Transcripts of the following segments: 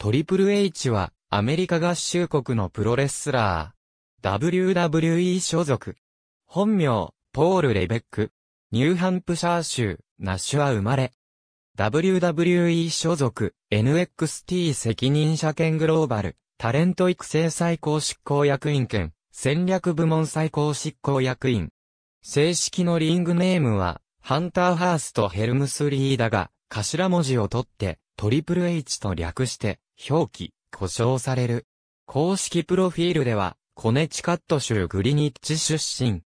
トリプル H は、アメリカ合衆国のプロレスラー。WWE 所属。本名、ポール・レベック。ニューハンプシャー州、ナッシュは生まれ。WWE 所属、NXT 責任者兼グローバル、タレント育成最高執行役員兼、戦略部門最高執行役員。正式のリングネームは、ハンター・ハースト・ヘルムスリーだが、頭文字を取って、トリプル H と略して、表記、呼称される。公式プロフィールでは、コネチカット州グリニッチ出身。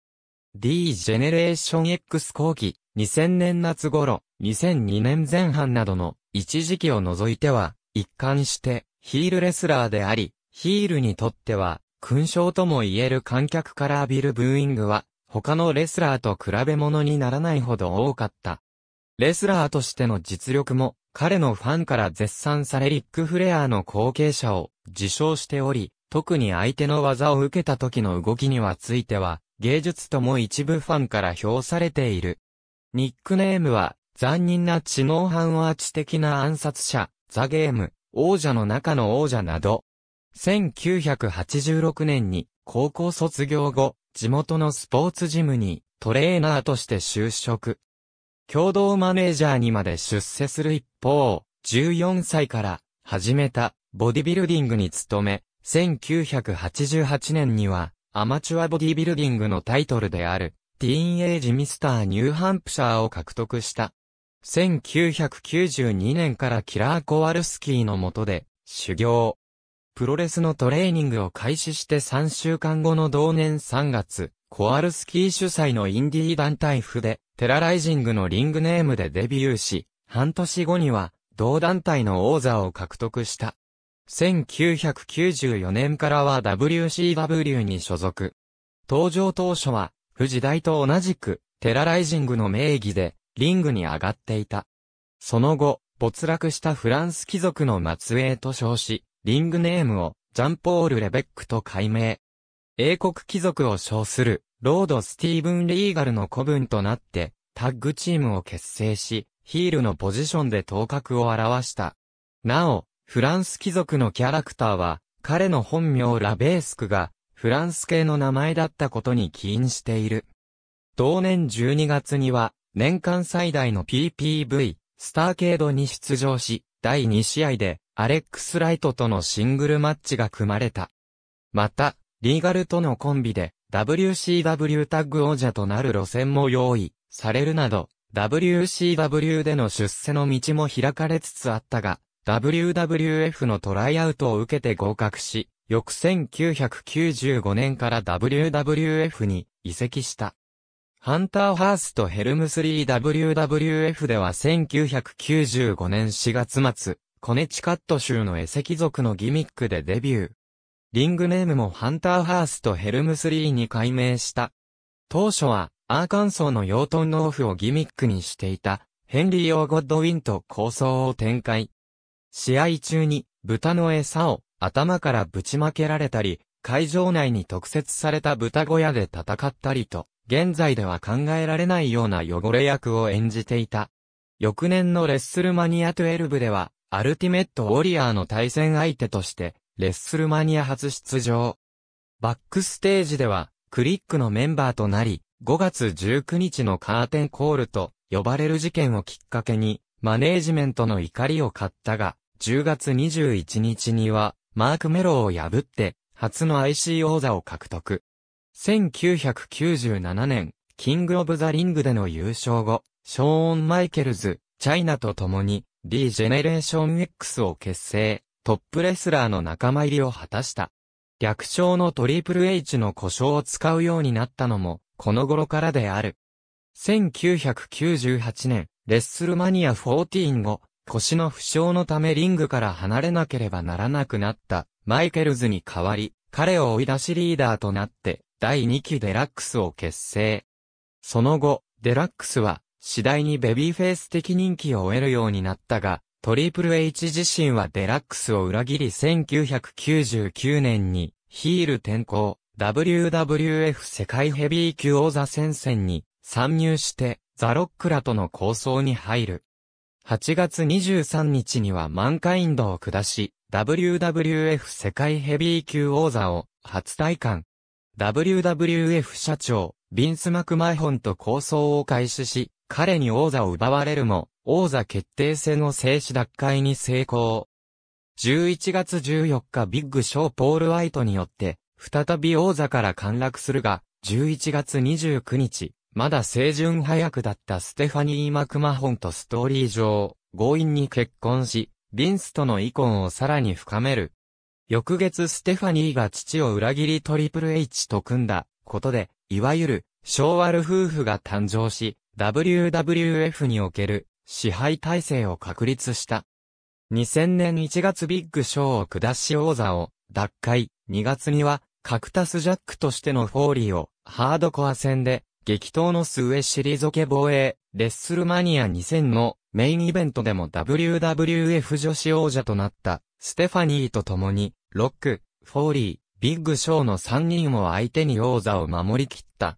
D ジェネレーション X 後期、2000年夏頃、2002年前半などの一時期を除いては、一貫してヒールレスラーであり、ヒールにとっては、勲章とも言える観客から浴びるブーイングは、他のレスラーと比べ物にならないほど多かった。レスラーとしての実力も、彼のファンから絶賛されリック・フレアの後継者を自称しており、特に相手の技を受けた時の動きにはついては、芸術とも一部ファンから評されている。ニックネームは、残忍な知能犯アーチ的な暗殺者、ザ・ゲーム、王者の中の王者など。1986年に、高校卒業後、地元のスポーツジムに、トレーナーとして就職。共同マネージャーにまで出世する一方、14歳から始めたボディビルディングに努め、1988年にはアマチュアボディビルディングのタイトルであるティーンエイジミスターニューハンプシャーを獲得した。1992年からキラー・コワルスキーの下で修行。プロレスのトレーニングを開始して3週間後の同年3月、コワルスキー主催のインディー団体府でテラライジングのリングネームでデビューし、半年後には、同団体の王座を獲得した。1994年からは WCW に所属。登場当初は、富士大と同じく、テラライジングの名義で、リングに上がっていた。その後、没落したフランス貴族の末裔と称し、リングネームを、ジャンポール・レベックと改名。英国貴族を称する、ロード・スティーブン・リーガルの子分となって、タッグチームを結成し、ヒールのポジションで頭角を表した。なお、フランス貴族のキャラクターは、彼の本名ラベースクが、フランス系の名前だったことに起因している。同年12月には、年間最大の PPV、スターケードに出場し、第2試合で、アレックス・ライトとのシングルマッチが組まれた。また、リーガルとのコンビで、WCW タッグ王者となる路線も用意されるなど、WCW での出世の道も開かれつつあったが、WWF のトライアウトを受けて合格し、翌1995年から WWF に移籍した。ハンター・ハースとヘルムスリー WWF では1995年4月末、コネチカット州のエセキ族のギミックでデビュー。リングネームもハンターハースとヘルムスリーに改名した。当初は、アーカンソーの養豚農夫をギミックにしていた、ヘンリー・オー・ゴッドウィンと構想を展開。試合中に、豚の餌を頭からぶちまけられたり、会場内に特設された豚小屋で戦ったりと、現在では考えられないような汚れ役を演じていた。翌年のレッスルマニア12では、アルティメット・ウォリアーの対戦相手として、レッスルマニア初出場。バックステージでは、クリックのメンバーとなり、5月19日のカーテンコールと呼ばれる事件をきっかけに、マネージメントの怒りを買ったが、10月21日には、マークメローを破って、初の IC 王座を獲得。1997年、キングオブザリングでの優勝後、ショーン・マイケルズ、チャイナと共に、D ジェネレーション X を結成。トップレスラーの仲間入りを果たした。略称のトリプル H の故障を使うようになったのも、この頃からである。1998年、レッスルマニア14後、腰の負傷のためリングから離れなければならなくなったマイケルズに代わり、彼を追い出しリーダーとなって、第2期デラックスを結成。その後、デラックスは、次第にベビーフェイス的人気を得るようになったが、トリプル H 自身はデラックスを裏切り1999年にヒール転向、WWF 世界ヘビー級王座戦線に参入してザ・ロックらとの構想に入る。8月23日にはマンカインドを下し、WWF 世界ヘビー級王座を初体感。WWF 社長、ビンス・マクマイホンと構想を開始し、彼に王座を奪われるも、王座決定戦を制止奪回に成功。11月14日ビッグショーポール・ワイトによって、再び王座から陥落するが、11月29日、まだ成純早くだったステファニー・マクマホンとストーリー上、強引に結婚し、ビンスとの遺婚をさらに深める。翌月ステファニーが父を裏切りトリプル H と組んだことで、いわゆる昭和夫婦が誕生し、WWF における支配体制を確立した。2000年1月ビッグショーを下し王座を奪回、2月にはカクタスジャックとしてのフォーリーをハードコア戦で激闘の末退け防衛、レッスルマニア2000のメインイベントでも WWF 女子王者となったステファニーと共にロック、フォーリー、ビッグショーの3人を相手に王座を守り切った。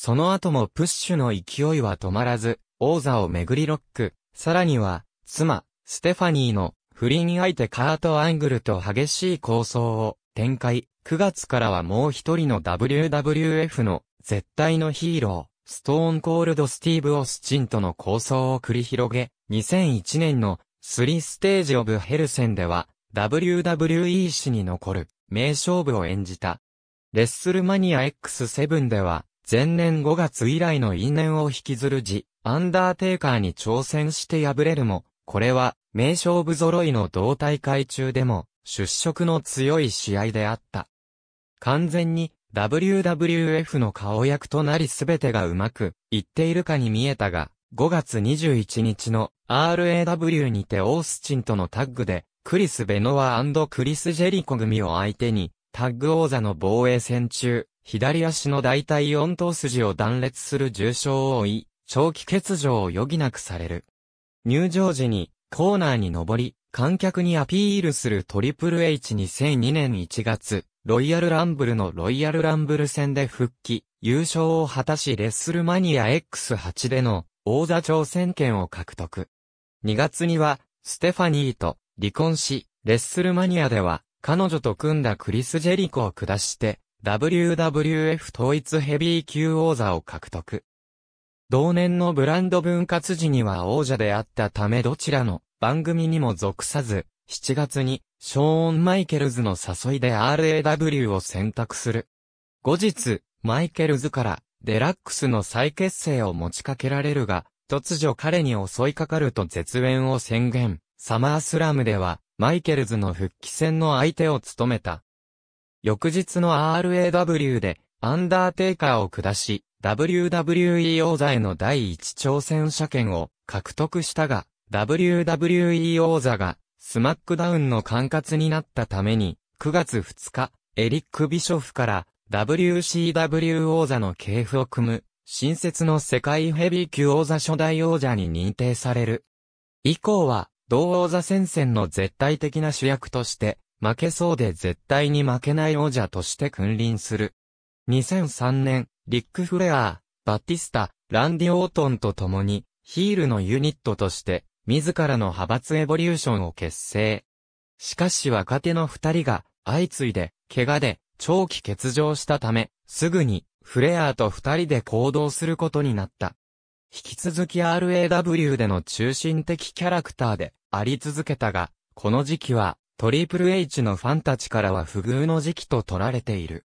その後もプッシュの勢いは止まらず、王座をめぐりロック、さらには、妻、ステファニーの不倫相手カート・アングルと激しい抗争を展開、9月からはもう一人の WWF の絶対のヒーロー、ストーンコールド・スティーブ・オスチンとの構想を繰り広げ、2001年の3ステージ・オブ・ヘルセンでは、WWE 史に残る名勝負を演じた。レッスルマニア X7 では、前年5月以来の因縁を引きずる時、アンダーテイカーに挑戦して敗れるも、これは名勝負揃いの同大会中でも出色の強い試合であった。完全に WWF の顔役となり全てがうまくいっているかに見えたが、5月21日の RAW にてオースチンとのタッグで、クリス・ベノワクリス・ジェリコ組を相手に、タッグ王座の防衛戦中、左足の大腿四頭筋を断裂する重傷を負い、長期欠場を余儀なくされる。入場時にコーナーに登り、観客にアピールするトリプル H2002 年1月、ロイヤルランブルのロイヤルランブル戦で復帰、優勝を果たしレッスルマニア X8 での王座挑戦権を獲得。2月には、ステファニーと離婚し、レッスルマニアでは、彼女と組んだクリス・ジェリコを下して、WWF 統一ヘビー級王座を獲得。同年のブランド分割時には王者であったためどちらの番組にも属さず、7月にショーン・マイケルズの誘いで RAW を選択する。後日、マイケルズからデラックスの再結成を持ちかけられるが、突如彼に襲いかかると絶縁を宣言。サマースラムでは、マイケルズの復帰戦の相手を務めた。翌日の RAW で、アンダーテイカーを下し、WWE 王座への第一挑戦者権を獲得したが、WWE 王座が、スマックダウンの管轄になったために、9月2日、エリック・ビショフから WCW 王座の系譜を組む、新設の世界ヘビー級王座初代王者に認定される。以降は、同王座戦線の絶対的な主役として、負けそうで絶対に負けない王者として君臨する。2003年、リック・フレアー、バティスタ、ランディ・オートンと共に、ヒールのユニットとして、自らの派閥エボリューションを結成。しかし若手の二人が、相次いで、怪我で、長期欠場したため、すぐに、フレアーと二人で行動することになった。引き続き RAW での中心的キャラクターであり続けたが、この時期はトリプル H のファンたちからは不遇の時期と取られている。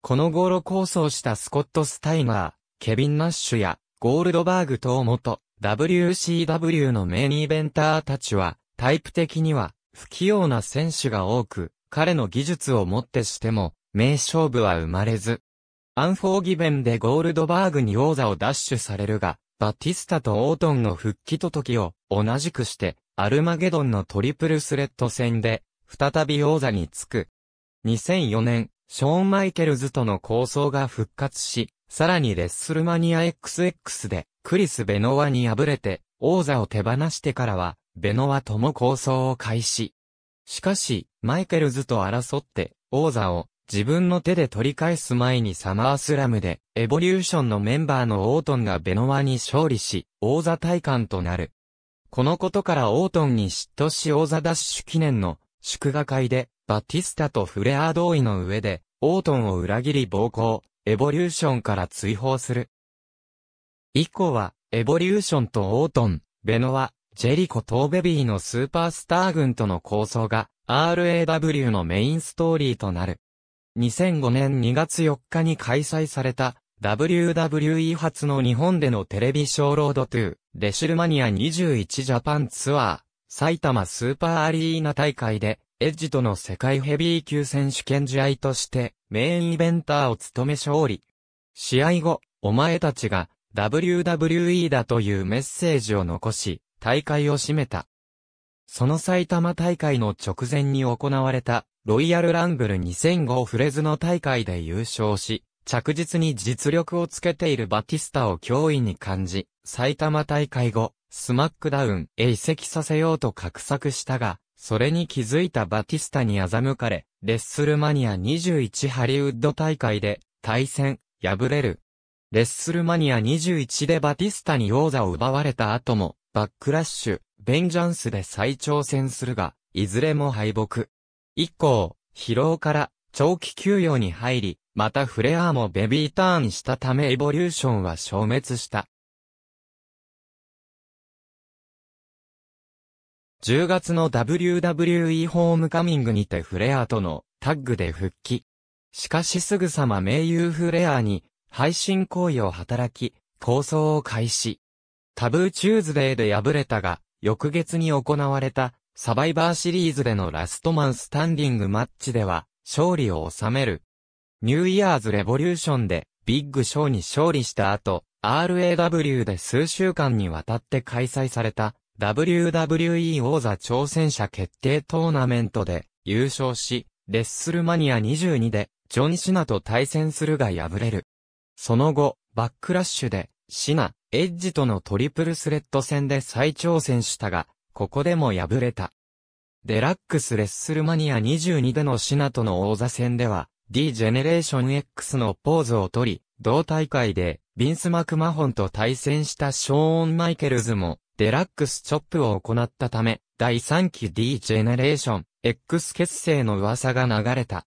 この頃構想したスコット・スタイナー、ケビン・ナッシュやゴールドバーグ等元 WCW のメインイベンターたちはタイプ的には不器用な選手が多く、彼の技術をもってしても名勝負は生まれず。アンフォーギベンでゴールドバーグに王座を奪取されるが、バティスタとオートンの復帰と時を同じくしてアルマゲドンのトリプルスレッド戦で、再び王座につく。2004年、ショーン・マイケルズとの構想が復活し、さらにレッスルマニア XX で、クリス・ベノワに敗れて、王座を手放してからは、ベノワとも構想を開始。しかし、マイケルズと争って、王座を自分の手で取り返す前にサマースラムで、エボリューションのメンバーのオートンがベノワに勝利し、王座体感となる。このことからオートンに嫉妬し王座ダッシュ記念の祝賀会で、バティスタとフレア同意の上で、オートンを裏切り暴行、エボリューションから追放する。以降は、エボリューションとオートン、ベノワ、ジェリコ・トーベビーのスーパースター軍との構想が、RAW のメインストーリーとなる。2005年2月4日に開催された WWE 初の日本でのテレビショーロード2、レシルマニア21ジャパンツアー、埼玉スーパーアリーナ大会で、エッジとの世界ヘビー級選手権試合として、メインイベンターを務め勝利。試合後、お前たちが、WWE だというメッセージを残し、大会を締めた。その埼玉大会の直前に行われた、ロイヤルランブル2005フレズの大会で優勝し、着実に実力をつけているバティスタを脅威に感じ、埼玉大会後、スマックダウンへ移籍させようと画策したが、それに気づいたバティスタに欺かれ、レッスルマニア21ハリウッド大会で、対戦、敗れる。レッスルマニア21でバティスタに王座を奪われた後も、バックラッシュ、ベンジャンスで再挑戦するが、いずれも敗北。以降、疲労から長期休養に入り、またフレアーもベビーターンしたためエボリューションは消滅した。10月の WWE ホームカミングにてフレアとのタッグで復帰。しかしすぐさま名優フレアに配信行為を働き、構想を開始。タブーチューズデーで敗れたが、翌月に行われたサバイバーシリーズでのラストマンスタンディングマッチでは勝利を収める。ニューイヤーズレボリューションでビッグショーに勝利した後、RAW で数週間にわたって開催された WWE 王座挑戦者決定トーナメントで優勝し、レッスルマニア22でジョン・シナと対戦するが敗れる。その後、バックラッシュでシナ、エッジとのトリプルスレッド戦で再挑戦したが、ここでも敗れた。デラックスレッスルマニア22でのシナとの王座戦では、D ジェネレーション X のポーズをとり、同大会で、ビンス・マクマホンと対戦したショーン・マイケルズも、デラックスチョップを行ったため、第3期 D ジェネレーション X 結成の噂が流れた。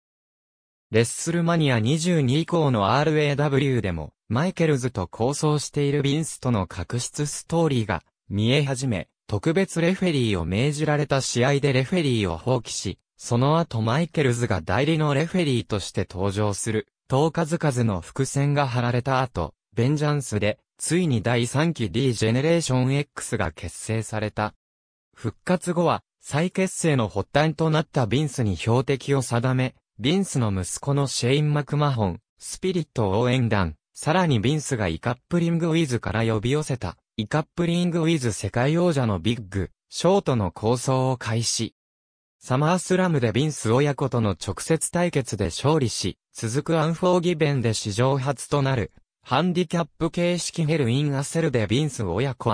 レッスルマニア22以降の RAW でも、マイケルズと構想しているビンスとの確執ストーリーが見え始め、特別レフェリーを命じられた試合でレフェリーを放棄し、その後マイケルズが代理のレフェリーとして登場する、と数々の伏線が張られた後、ベンジャンスで、ついに第3期 D ジェネレーション X が結成された。復活後は、再結成の発端となったビンスに標的を定め、ビンスの息子のシェイン・マクマホン、スピリット応援団、さらにビンスがイカップリングウィズから呼び寄せた、イカップリングウィズ世界王者のビッグ、ショートの構想を開始。サマースラムでビンス親子との直接対決で勝利し、続くアンフォーギベンで史上初となる、ハンディキャップ形式ヘルインアセルでビンス親子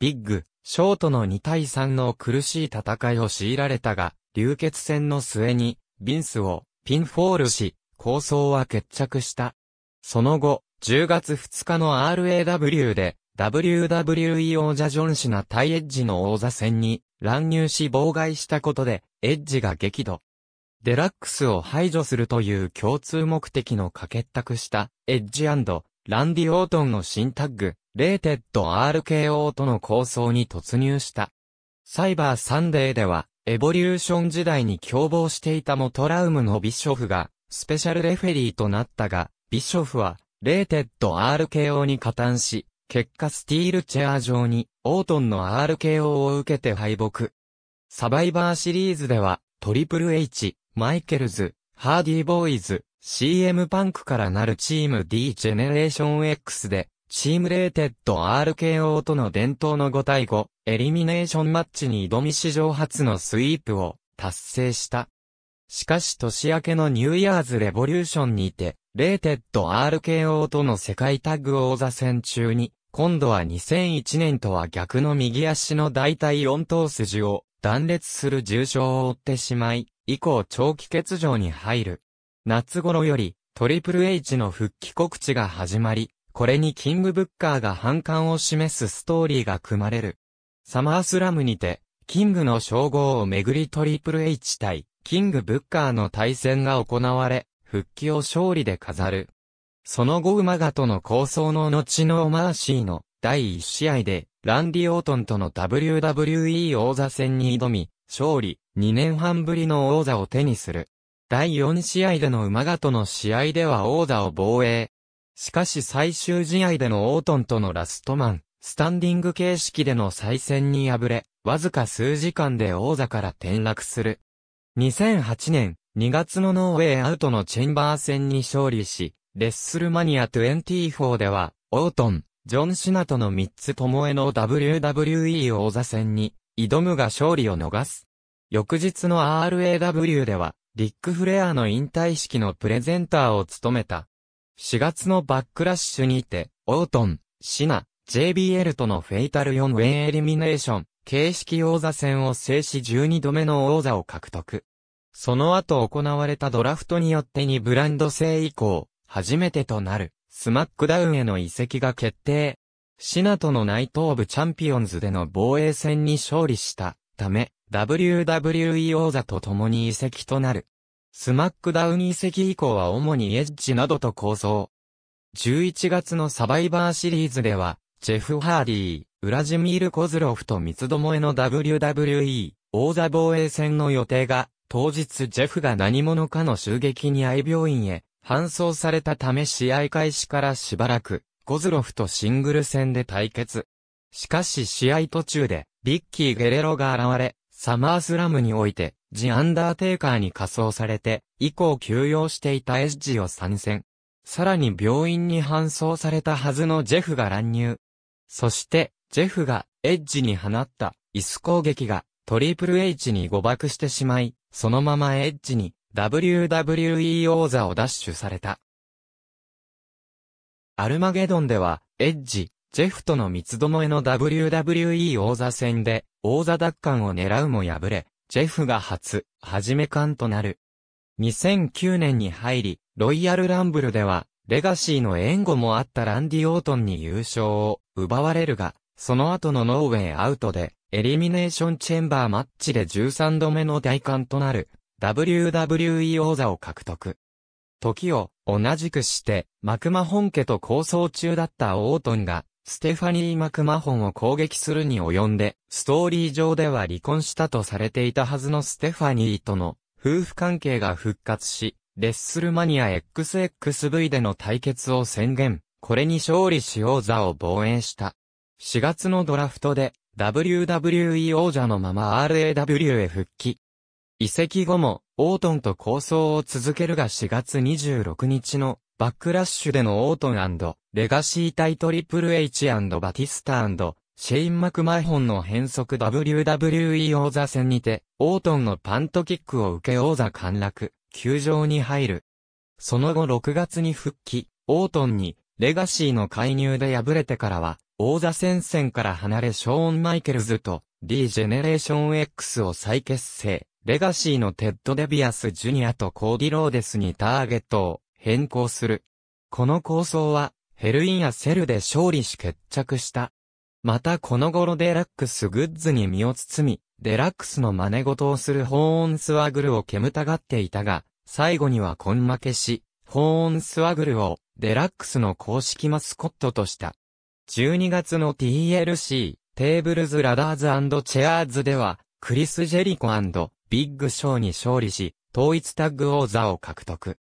ビッグ、ショートの2対3の苦しい戦いを強いられたが、流血戦の末に、ビンスをピンフォールし、構想は決着した。その後、10月2日の RAW で、WWE 王者ジョンシナ対エッジの王座戦に乱入し妨害したことで、エッジが激怒。デラックスを排除するという共通目的のかけったくした、エッジランディ・オートンの新タッグ、レーテッド RKO との構想に突入した。サイバーサンデーでは、エボリューション時代に共謀していたモトラウムのビショフが、スペシャルレフェリーとなったが、ビショフは、レーテッド RKO に加担し、結果スティールチェア上に、オートンの RKO を受けて敗北。サバイバーシリーズでは、トリプル H、マイケルズ、ハーディーボーイズ、CM パンクからなるチーム D ジェネレーション X で、チームレーテッド RKO との伝統の5対5、エリミネーションマッチに挑み史上初のスイープを達成した。しかし年明けのニューイヤーズレボリューションにて、レーテッド RKO との世界タッグ王座戦中に、今度は2001年とは逆の右足の大腿四頭筋を断裂する重傷を負ってしまい、以降長期欠場に入る。夏頃より、トリプル H の復帰告知が始まり、これにキングブッカーが反感を示すストーリーが組まれる。サマースラムにて、キングの称号をめぐりトリプル H 対、キングブッカーの対戦が行われ、復帰を勝利で飾る。その後馬がとの構想の後のオマーシーの第1試合で、ランディ・オートンとの WWE 王座戦に挑み、勝利、2年半ぶりの王座を手にする。第4試合での馬がとの試合では王座を防衛。しかし最終試合でのオートンとのラストマン、スタンディング形式での再戦に敗れ、わずか数時間で王座から転落する。2008年、2月のノーウェイアウトのチェンバー戦に勝利し、レッスルマニア24では、オートン、ジョン・シナとの3つともえの WWE 王座戦に、挑むが勝利を逃す。翌日の RAW では、リック・フレアの引退式のプレゼンターを務めた。4月のバックラッシュにて、オートン、シナ、JBL とのフェイタル4ウェイエリミネーション、形式王座戦を制し12度目の王座を獲得。その後行われたドラフトによって2ブランド制以降、初めてとなる、スマックダウンへの移籍が決定。シナとの内東部チャンピオンズでの防衛戦に勝利したため、WWE 王座と共に移籍となる。スマックダウン移籍以降は主にエッジなどと構想。11月のサバイバーシリーズでは、ジェフ・ハーディー、ウラジミール・コズロフと三つどもえの WWE 王座防衛戦の予定が、当日ジェフが何者かの襲撃に愛病院へ搬送されたため試合開始からしばらく、ゴズロフとシングル戦で対決。しかし試合途中で、ビッキー・ゲレロが現れ、サマースラムにおいて、ジ・アンダーテイカーに仮装されて、以降休養していたエッジを参戦。さらに病院に搬送されたはずのジェフが乱入。そして、ジェフがエッジに放った椅子攻撃がトリプル H に誤爆してしまい、そのままエッジに WWE 王座を奪取された。アルマゲドンでは、エッジ、ジェフとの三つどもえの WWE 王座戦で、王座奪還を狙うも敗れ、ジェフが初、じめ感となる。2009年に入り、ロイヤルランブルでは、レガシーの援護もあったランディ・オートンに優勝を奪われるが、その後のノーウェイアウトで、エリミネーションチェンバーマッチで13度目の大冠となる WWE 王座を獲得。時を同じくして、マクマホン家と構想中だったオートンが、ステファニー・マクマホンを攻撃するに及んで、ストーリー上では離婚したとされていたはずのステファニーとの夫婦関係が復活し、レッスルマニア XXV での対決を宣言、これに勝利し王座を防衛した。4月のドラフトで、WWE 王者のまま RAW へ復帰。移籍後も、オートンと構想を続けるが4月26日のバックラッシュでのオートンレガシー対トリプル H& バティスタシェイン・マクマイホンの変則 WWE 王座戦にて、オートンのパントキックを受け王座陥落、球場に入る。その後6月に復帰、オートンに、レガシーの介入で敗れてからは、王座戦線から離れショーン・マイケルズと、D ジェネレーション X を再結成。レガシーのテッド・デビアス・ジュニアとコーディ・ローデスにターゲットを変更する。この構想は、ヘルインやセルで勝利し決着した。またこの頃デラックスグッズに身を包み、デラックスの真似事をするホーンスワグルを煙たがっていたが、最後には根負けし、ホーンスワグルをデラックスの公式マスコットとした。12月の TLC、テーブルズ・ラダーズチェアーズでは、クリス・ジェリコビッグショーに勝利し、統一タッグ王座を獲得。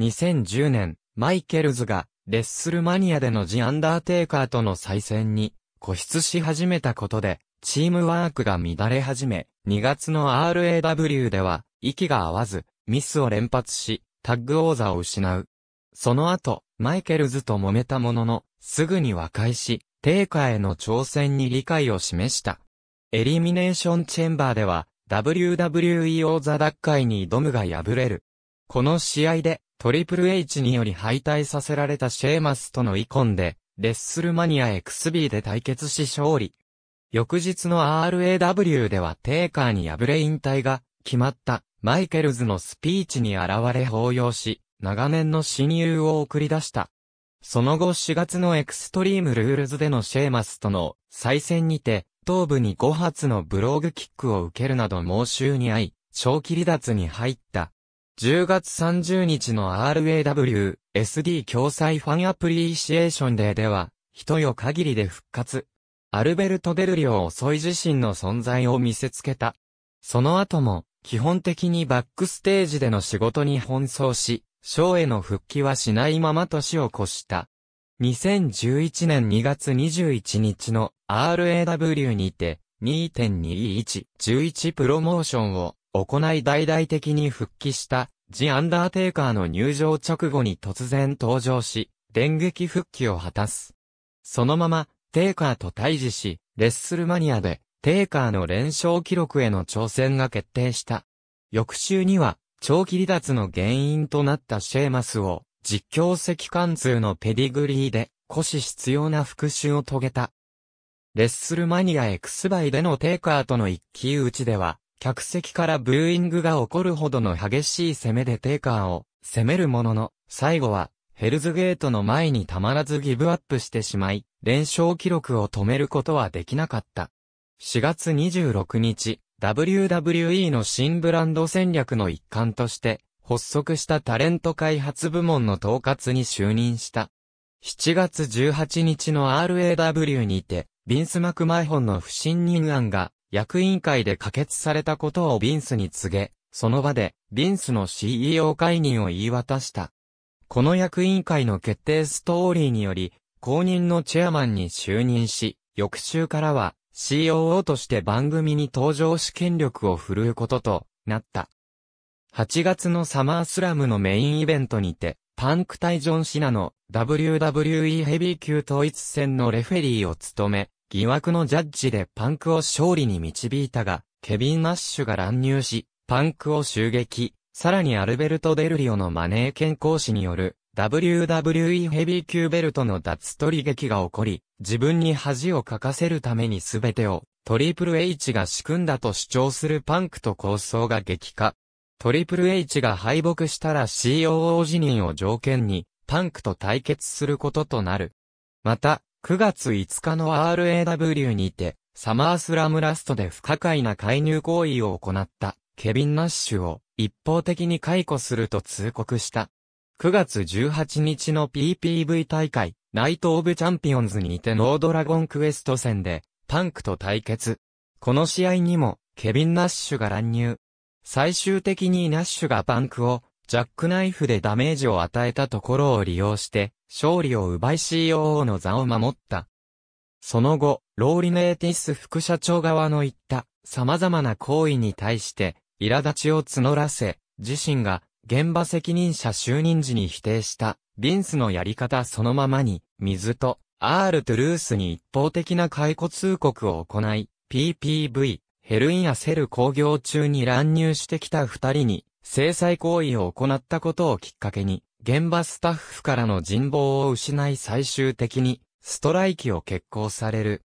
2010年、マイケルズが、レッスルマニアでのジ・アンダーテイカーとの再戦に、固執し始めたことで、チームワークが乱れ始め、2月の RAW では、息が合わず、ミスを連発し、タッグ王座を失う。その後、マイケルズと揉めたものの、すぐに和解し、テイカーへの挑戦に理解を示した。エリミネーションチェンバーでは、WWE 王座奪回に挑むが敗れる。この試合で、トリプル H により敗退させられたシェーマスとのイコンで、レッスルマニア XB で対決し勝利。翌日の RAW ではテーカーに敗れ引退が決まったマイケルズのスピーチに現れ抱擁し、長年の親友を送り出した。その後4月のエクストリームルールズでのシェーマスとの再戦にて頭部に5発のブローグキックを受けるなど猛襲に遭い、長期離脱に入った。10月30日の RAW、SD 共催ファンアプリシエーションデーでは、人よ限りで復活。アルベルト・デルリオを襲い自身の存在を見せつけた。その後も、基本的にバックステージでの仕事に奔走し、ショーへの復帰はしないまま年を越した。2011年2月21日の RAW にて2.2111プロモーションを行い大々的に復帰したジ・アンダーテイカーの入場直後に突然登場し、電撃復帰を果たす。そのまま、テイカーと対峙し、レッスルマニアで、テイカーの連勝記録への挑戦が決定した。翌週には、長期離脱の原因となったシェーマスを、実況席貫通のペディグリーで、古死必要な復讐を遂げた。レッスルマニア X バイでのテイカーとの一騎打ちでは、客席からブーイングが起こるほどの激しい攻めでテイカーを攻めるものの、最後は、ヘルズゲートの前にたまらずギブアップしてしまい、連勝記録を止めることはできなかった。4月26日、WWE の新ブランド戦略の一環として、発足したタレント開発部門の統括に就任した。7月18日の RAW にて、ビンス・マクマイホンの不信任案が役員会で可決されたことをビンスに告げ、その場でビンスの CEO 解任を言い渡した。この役員会の決定ストーリーにより、公認のチェアマンに就任し、翌週からは COO として番組に登場し権力を振るうこととなった。8月のサマースラムのメインイベントにて、パンク対ジョン・シナの WWE ヘビー級統一戦のレフェリーを務め、疑惑のジャッジでパンクを勝利に導いたが、ケビン・ナッシュが乱入し、パンクを襲撃、さらにアルベルト・デルリオのマネー健康師による WWE ヘビー級ベルトの脱取り劇が起こり、自分に恥をかかせるために全てをトリプル H が仕組んだと主張するパンクと構想が激化。トリプル H が敗北したら COO 辞任を条件に、パンクと対決することとなる。また、9月5日の RAW にて、サマースラムラストで不可解な介入行為を行った、ケビン・ナッシュを一方的に解雇すると通告した。9月18日の PPV 大会、ナイト・オブ・チャンピオンズにてノードラゴンクエスト戦で、パンクと対決。この試合にも、ケビン・ナッシュが乱入。最終的にナッシュがパンクをジャックナイフでダメージを与えたところを利用して、勝利を奪い COO の座を守った。その後、ローリネーティス副社長側の言った様々な行為に対して、苛立ちを募らせ、自身が現場責任者就任時に否定したビンスのやり方そのままに、水とアール・トゥルースに一方的な解雇通告を行い、PPV ヘルンやセル工業中に乱入してきた二人に、制裁行為を行ったことをきっかけに、現場スタッフからの人望を失い最終的に、ストライキを決行される。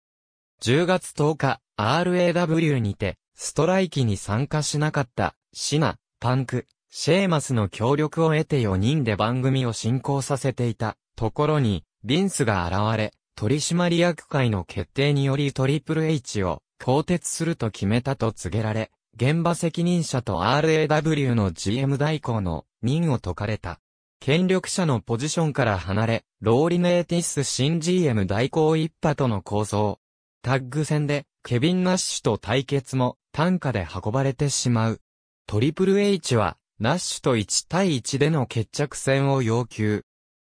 10月10日、RAW にて、ストライキに参加しなかった、シナ、パンク、シェーマスの協力を得て4人で番組を進行させていたところに、ビンスが現れ、取締役会の決定によりトリプル H を更迭すると決めたと告げられ、現場責任者と RAW の GM 代行の任を解かれた。権力者のポジションから離れ、ローリネーティス新 GM 代行一派との構想。タッグ戦で、ケビン・ナッシュと対決も、単価で運ばれてしまう。トリプル H は、ナッシュと1対1での決着戦を要求。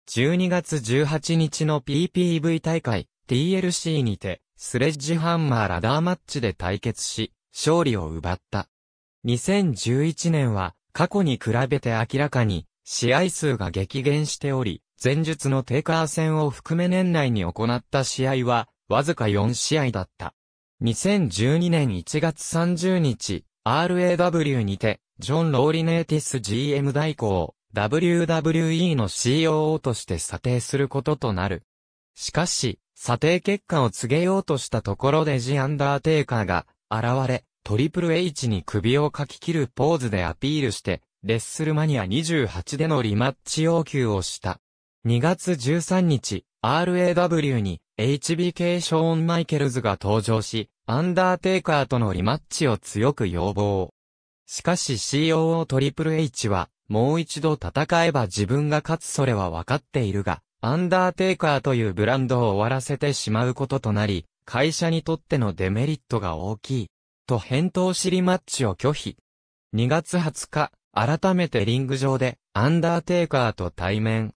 12月18日の PPV 大会、TLC にて、スレッジハンマーラダーマッチで対決し、勝利を奪った。2011年は、過去に比べて明らかに、試合数が激減しており、前述のテーカー戦を含め年内に行った試合は、わずか4試合だった。2012年1月30日、RAW にて、ジョン・ローリネーティス GM 代行、WWE の COO として査定することとなる。しかし、査定結果を告げようとしたところでジ・アンダーテイカーが現れ、トリプル H に首をかき切るポーズでアピールして、レッスルマニア28でのリマッチ要求をした。2月13日、RAW に HBK ショーン・マイケルズが登場し、アンダーテイカーとのリマッチを強く要望。しかし COO トリプル H は、もう一度戦えば自分が勝つそれは分かっているが、アンダーテイカーというブランドを終わらせてしまうこととなり、会社にとってのデメリットが大きい。と返答しリマッチを拒否。2月20日、改めてリング上で、アンダーテイカーと対面。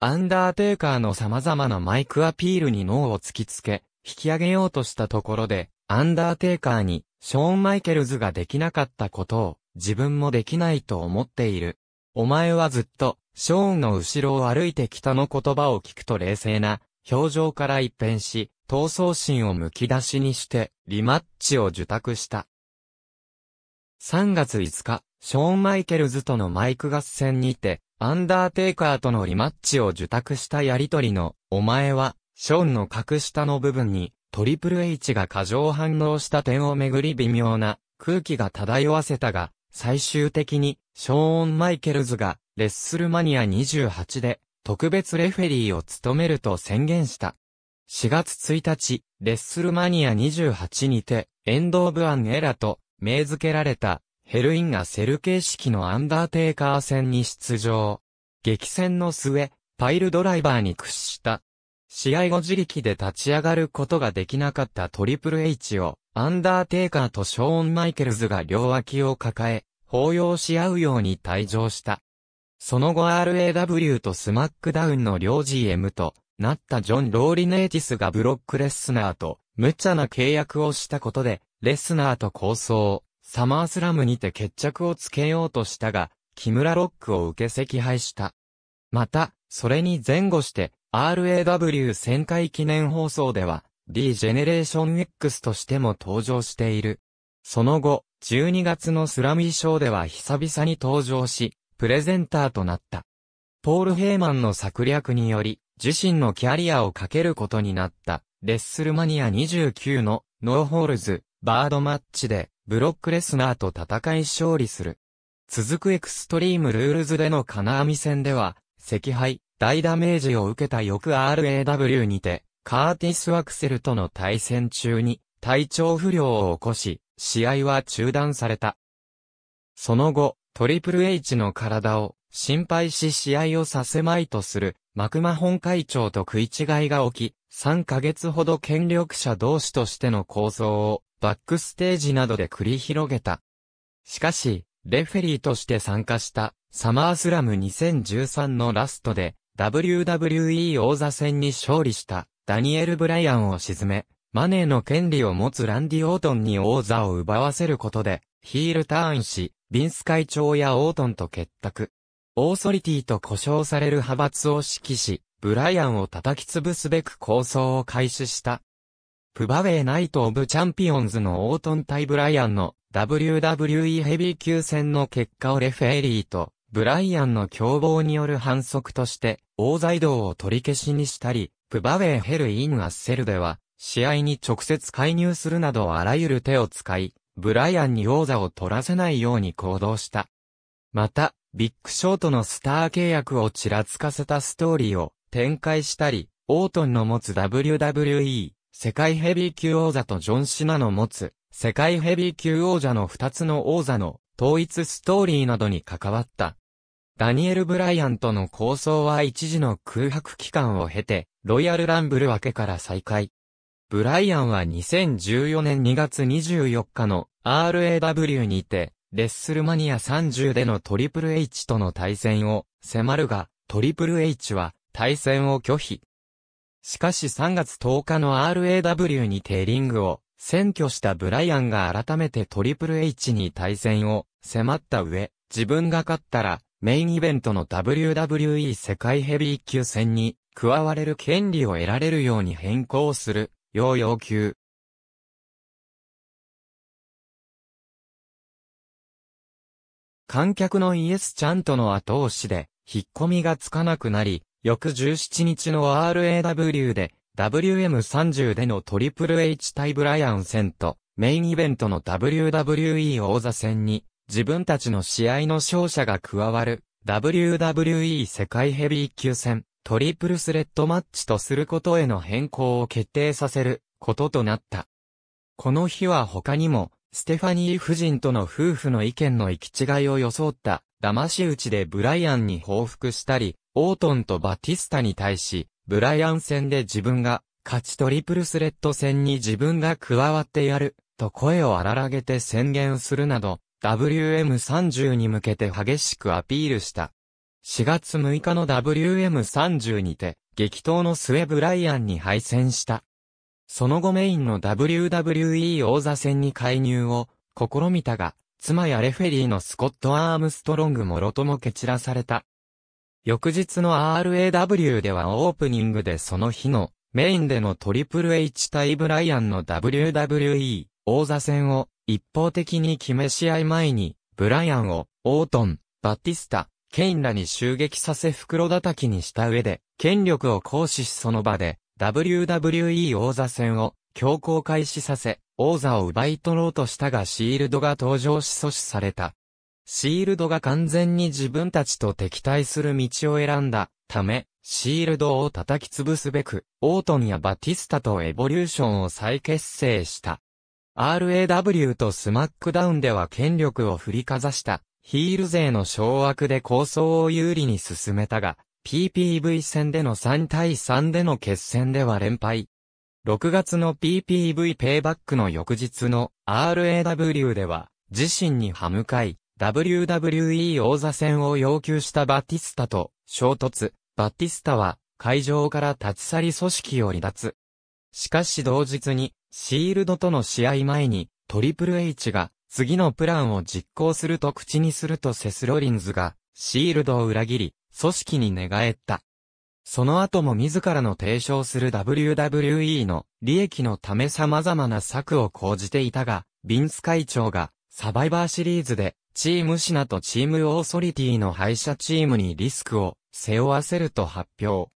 アンダーテイカーの様々なマイクアピールに脳を突きつけ、引き上げようとしたところで、アンダーテイカーに、ショーン・マイケルズができなかったことを、自分もできないと思っている。お前はずっと、ショーンの後ろを歩いてきたの言葉を聞くと冷静な表情から一変し、闘争心をむき出しにして、リマッチを受託した。3月5日、ショーン・マイケルズとのマイク合戦にて、アンダーテイカーとのリマッチを受託したやりとりの、お前は、ショーンの格下の部分に、トリプル H が過剰反応した点をめぐり微妙な空気が漂わせたが、最終的に、ショーン・マイケルズが、レッスルマニア28で特別レフェリーを務めると宣言した。4月1日、レッスルマニア28にて、エンド・オブ・アン・エラと名付けられたヘルインがセル形式のアンダーテイカー戦に出場。激戦の末、パイルドライバーに屈した。試合後自力で立ち上がることができなかったトリプル H を、アンダーテイカーとショーン・マイケルズが両脇を抱え、抱擁し合うように退場した。その後 RAW とスマックダウンの両 GM となったジョン・ローリネーティスがブロックレスナーと無茶な契約をしたことで、レスナーと構想、サマースラムにて決着をつけようとしたが、木村ロックを受け席敗した。また、それに前後して、r a w 旋回記念放送では、D ジェネレーション X としても登場している。その後、12月のスラミー賞では久々に登場し、プレゼンターとなった。ポール・ヘイマンの策略により、自身のキャリアをかけることになった、レッスルマニア29のノーホールズ、バードマッチで、ブロックレスナーと戦い勝利する。続くエクストリームルールズでの金網戦では、赤敗、大ダメージを受けた翌 RAW にて、カーティス・アクセルとの対戦中に、体調不良を起こし、試合は中断された。その後、トリプル H の体を心配し試合をさせまいとするマクマ本会長と食い違いが起き、3ヶ月ほど権力者同士としての構造をバックステージなどで繰り広げた。しかし、レフェリーとして参加したサマースラム2013のラストで WWE 王座戦に勝利したダニエル・ブライアンを沈め、マネーの権利を持つランディ・オートンに王座を奪わせることでヒールターンし、ビンス会長やオートンと結託。オーソリティと呼称される派閥を指揮し、ブライアンを叩き潰すべく構想を開始した。プバウェイナイト・オブ・チャンピオンズのオートン対ブライアンの WWE ヘビー級戦の結果をレフェリーとブライアンの凶暴による反則として、大財道を取り消しにしたり、プバウェイヘル・イン・アッセルでは、試合に直接介入するなどあらゆる手を使い、ブライアンに王座を取らせないように行動した。また、ビッグショートのスター契約をちらつかせたストーリーを展開したり、オートンの持つ WWE 世界ヘビー級王座とジョン・シナの持つ世界ヘビー級王者の2つの王座の統一ストーリーなどに関わった。ダニエル・ブライアンとの構想は一時の空白期間を経て、ロイヤル・ランブル明けから再開。ブライアンは2014年2月24日の RAW にて、レッスルマニア30でのトリプル H との対戦を迫るが、トリプル H は対戦を拒否。しかし3月10日の RAW にてリングを占拠したブライアンが改めてトリプル H に対戦を迫った上、自分が勝ったらメインイベントの WWE 世界ヘビー級戦に加われる権利を得られるように変更する要要求観客のイエスちゃんとの後押しで、引っ込みがつかなくなり、翌17日の RAW で、WM30 でのトリプル H 対ブライアン戦と、メインイベントの WWE 王座戦に、自分たちの試合の勝者が加わる、WWE 世界ヘビー級戦、トリプルスレッドマッチとすることへの変更を決定させることとなった。この日は他にも、ステファニー夫人との夫婦の意見の行き違いを装った、騙し討ちでブライアンに報復したり、オートンとバティスタに対し、ブライアン戦で自分が、勝ちトリプルスレッド戦に自分が加わってやる、と声を荒らげて宣言するなど、WM30 に向けて激しくアピールした。4月6日の WM30 にて、激闘の末ブライアンに敗戦した。その後メインの WWE 王座戦に介入を試みたが、妻やレフェリーのスコット・アームストロングもろとも蹴散らされた。翌日の RAW ではオープニングでその日のメインでのトリプル H 対ブライアンの WWE 王座戦を一方的に決め試合前にブライアンをオートン、バティスタ、ケインらに襲撃させ袋叩きにした上で、権力を行使しその場で、WWE 王座戦を強行開始させ、王座を奪い取ろうとしたがシールドが登場し阻止された。シールドが完全に自分たちと敵対する道を選んだため、シールドを叩き潰すべく、オートンやバティスタとエボリューションを再結成した。RAW とスマックダウンでは権力を振りかざしたヒール勢の掌握で構想を有利に進めたが、PPV 戦での3対3での決戦では連敗。6月の PPV ペイバックの翌日の RAW では、自身に歯向かい、WWE 王座戦を要求したバティスタと衝突。バティスタは会場から立ち去り組織を離脱。しかし同日に、シールドとの試合前に、トリプル H が次のプランを実行すると口にするとセス・ロリンズが、シールドを裏切り、組織に寝返った。その後も自らの提唱する WWE の利益のため様々な策を講じていたが、ビンス会長がサバイバーシリーズでチームシナとチームオーソリティの敗者チームにリスクを背負わせると発表。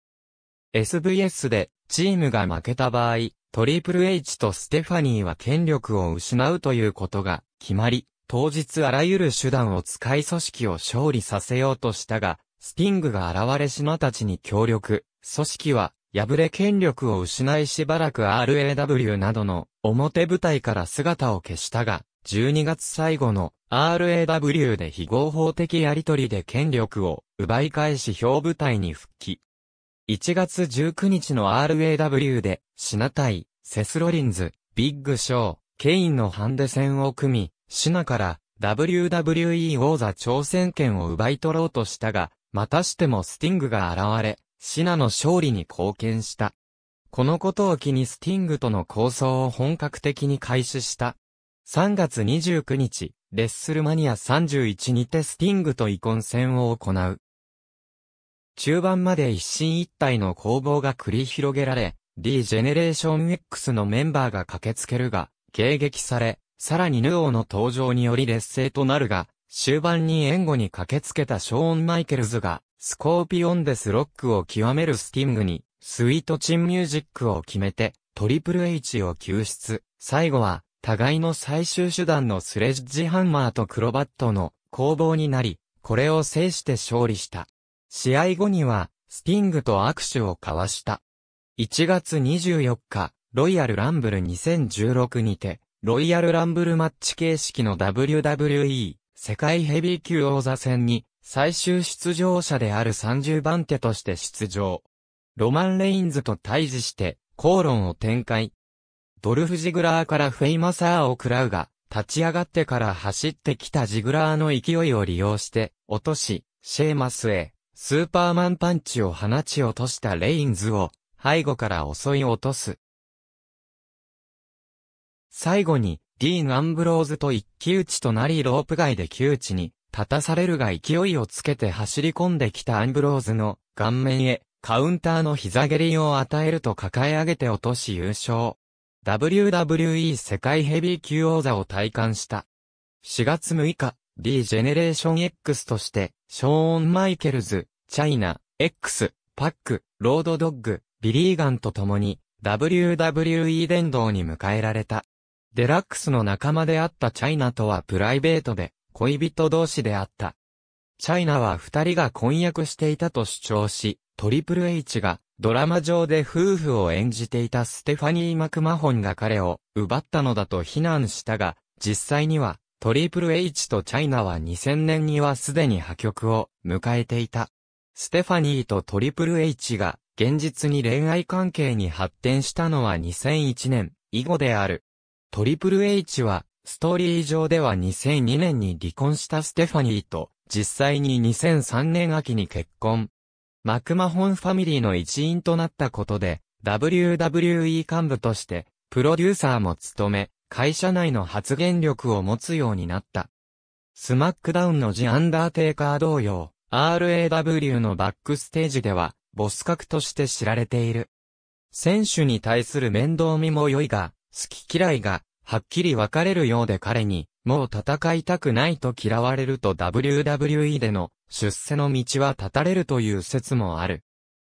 SVS でチームが負けた場合、トリプル H とステファニーは権力を失うということが決まり、当日あらゆる手段を使い組織を勝利させようとしたが、スティングが現れ島たちに協力、組織は破れ権力を失いしばらく RAW などの表舞台から姿を消したが、12月最後の RAW で非合法的やりとりで権力を奪い返し表舞台に復帰。1月19日の RAW で、シナタイ、セスロリンズ、ビッグショー、ケインのハンデ戦を組み、シナから WWE 王座挑戦権を奪い取ろうとしたが、またしてもスティングが現れ、シナの勝利に貢献した。このことを機にスティングとの構想を本格的に開始した。3月29日、レッスルマニア31にてスティングと遺恨戦を行う。中盤まで一進一退の攻防が繰り広げられ、D ジェネレーション X のメンバーが駆けつけるが、迎撃され、さらにヌオーの登場により劣勢となるが、終盤に援護に駆けつけたショーン・マイケルズが、スコーピオンデスロックを極めるスティングに、スイートチンミュージックを決めて、トリプル H を救出。最後は、互いの最終手段のスレッジハンマーとクロバットの攻防になり、これを制して勝利した。試合後には、スティングと握手を交わした。1月24日、ロイヤルランブル2016にて、ロイヤルランブルマッチ形式の WWE 世界ヘビー級王座戦に最終出場者である30番手として出場。ロマン・レインズと対峙して口論を展開。ドルフ・ジグラーからフェイマサーを喰らうが、立ち上がってから走ってきたジグラーの勢いを利用して落とし、シェーマスへスーパーマンパンチを放ち落としたレインズを背後から襲い落とす。最後に、ディーン・アンブローズと一騎打ちとなりロープ外で窮地に立たされるが勢いをつけて走り込んできたアンブローズの顔面へカウンターの膝蹴りを与えると抱え上げて落とし優勝。WWE 世界ヘビー級王座を体感した。4月6日、D ジェネレーション X として、ショーン・マイケルズ、チャイナ、X、パック、ロードドッグ、ビリーガンと共に、WWE 殿堂に迎えられた。デラックスの仲間であったチャイナとはプライベートで恋人同士であった。チャイナは二人が婚約していたと主張し、トリプル H がドラマ上で夫婦を演じていたステファニー・マクマホンが彼を奪ったのだと非難したが、実際にはトリプル H とチャイナは2000年にはすでに破局を迎えていた。ステファニーとトリプル H が現実に恋愛関係に発展したのは2001年以後である。トリプル H は、ストーリー上では2002年に離婚したステファニーと、実際に2003年秋に結婚。マクマホンファミリーの一員となったことで、WWE 幹部として、プロデューサーも務め、会社内の発言力を持つようになった。スマックダウンのジ・アンダーテイカー同様、RAW のバックステージでは、ボス格として知られている。選手に対する面倒見も良いが、好き嫌いが、はっきり分かれるようで彼に、もう戦いたくないと嫌われると WWE での出世の道は立たれるという説もある。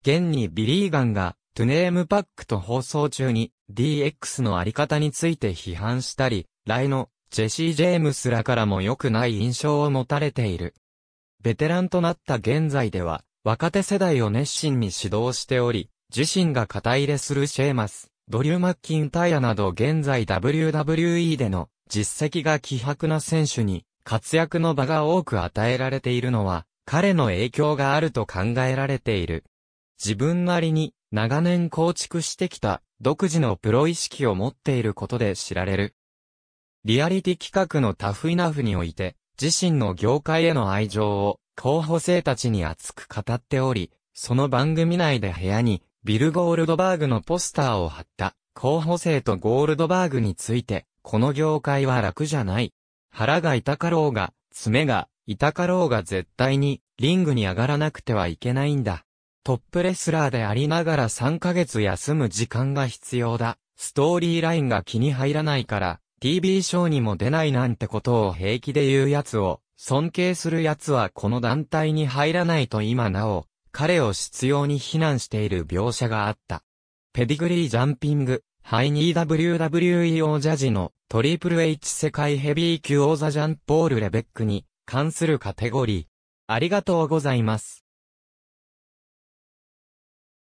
現にビリーガンが、トゥネームパックと放送中に DX のあり方について批判したり、来のジェシー・ジェームスらからも良くない印象を持たれている。ベテランとなった現在では、若手世代を熱心に指導しており、自身が肩入れするシェーマス、ドリュー・マッキンタイヤなど現在 WWE での実績が希薄な選手に活躍の場が多く与えられているのは彼の影響があると考えられている。自分なりに長年構築してきた独自のプロ意識を持っていることで知られる。リアリティ企画のタフイナフにおいて自身の業界への愛情を候補生たちに熱く語っており、その番組内で部屋にビル・ゴールドバーグのポスターを貼った、候補生とゴールドバーグについて、この業界は楽じゃない。腹が痛かろうが、爪が痛かろうが絶対に、リングに上がらなくてはいけないんだ。トップレスラーでありながら3ヶ月休む時間が必要だ。ストーリーラインが気に入らないから、TV ショーにも出ないなんてことを平気で言う奴を、尊敬する奴はこの団体に入らないと今なお、彼を執拗に非難している描写があった。ペディグリージャンピング、ハイニー WWE 王者時のトリプル H 世界ヘビー級王座ジャンポール・レベックに関するカテゴリー。ありがとうございます。